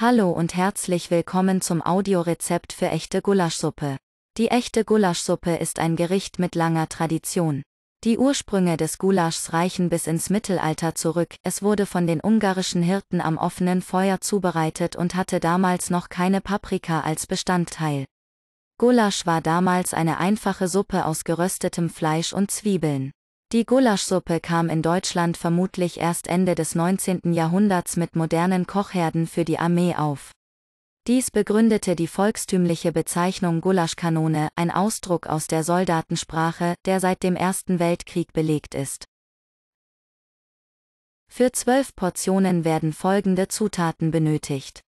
Hallo und herzlich willkommen zum Audiorezept für echte Gulaschsuppe. Die echte Gulaschsuppe ist ein Gericht mit langer Tradition. Die Ursprünge des Gulaschs reichen bis ins Mittelalter zurück, es wurde von den ungarischen Hirten am offenen Feuer zubereitet und hatte damals noch keine Paprika als Bestandteil. Gulasch war damals eine einfache Suppe aus geröstetem Fleisch und Zwiebeln. Die Gulaschsuppe kam in Deutschland vermutlich erst Ende des 19. Jahrhunderts mit modernen Kochherden für die Armee auf. Dies begründete die volkstümliche Bezeichnung Gulaschkanone, ein Ausdruck aus der Soldatensprache, der seit dem Ersten Weltkrieg belegt ist. Für zwölf Portionen werden folgende Zutaten benötigt.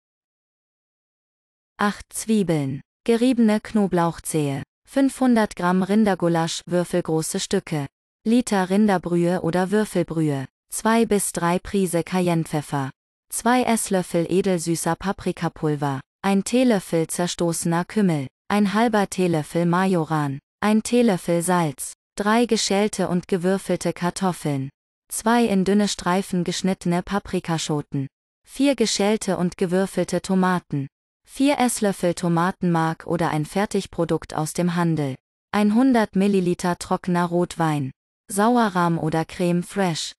8 Zwiebeln, geriebene Knoblauchzehe, 500 Gramm Rindergulasch, würfelgroße Stücke, Liter Rinderbrühe oder Würfelbrühe, 2 bis 3 Prise Cayennepfeffer, 2 Esslöffel edelsüßer Paprikapulver, ein Teelöffel zerstoßener Kümmel, ein halber Teelöffel Majoran, ein Teelöffel Salz, 3 geschälte und gewürfelte Kartoffeln, 2 in dünne Streifen geschnittene Paprikaschoten, 4 geschälte und gewürfelte Tomaten, 4 Esslöffel Tomatenmark oder ein Fertigprodukt aus dem Handel, 100 Milliliter trockener Rotwein, Sauerrahm oder Creme Fraiche.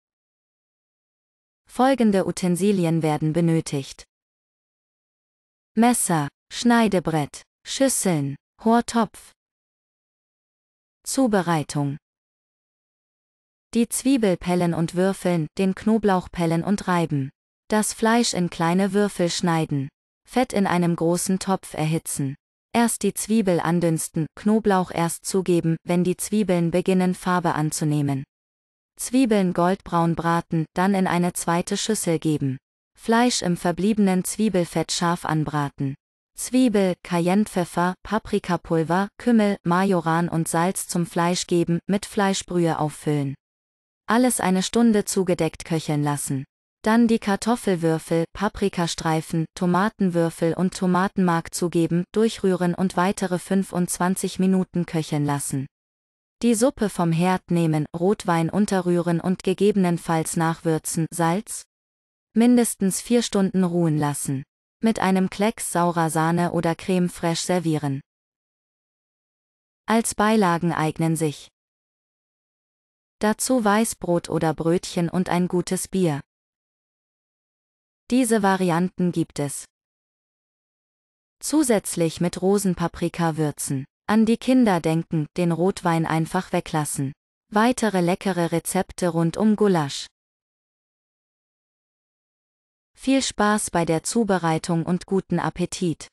Folgende Utensilien werden benötigt. Messer, Schneidebrett, Schüsseln, Hortopf. Zubereitung. Die Zwiebel pellen und würfeln, den Knoblauch pellen und reiben. Das Fleisch in kleine Würfel schneiden. Fett in einem großen Topf erhitzen. Erst die Zwiebel andünsten, Knoblauch erst zugeben, wenn die Zwiebeln beginnen Farbe anzunehmen. Zwiebeln goldbraun braten, dann in eine zweite Schüssel geben. Fleisch im verbliebenen Zwiebelfett scharf anbraten. Zwiebel, Cayennepfeffer, Paprikapulver, Kümmel, Majoran und Salz zum Fleisch geben, mit Fleischbrühe auffüllen. Alles eine Stunde zugedeckt köcheln lassen. Dann die Kartoffelwürfel, Paprikastreifen, Tomatenwürfel und Tomatenmark zugeben, durchrühren und weitere 25 Minuten köcheln lassen. Die Suppe vom Herd nehmen, Rotwein unterrühren und gegebenenfalls nachwürzen, Salz. Mindestens 4 Stunden ruhen lassen. Mit einem Klecks saurer Sahne oder Creme fraiche servieren. Als Beilagen eignen sich Dazu Weißbrot oder Brötchen und ein gutes Bier. Diese Varianten gibt es. Zusätzlich mit Rosenpaprika würzen. An die Kinder denken, den Rotwein einfach weglassen. Weitere leckere Rezepte rund um Gulasch. Viel Spaß bei der Zubereitung und guten Appetit!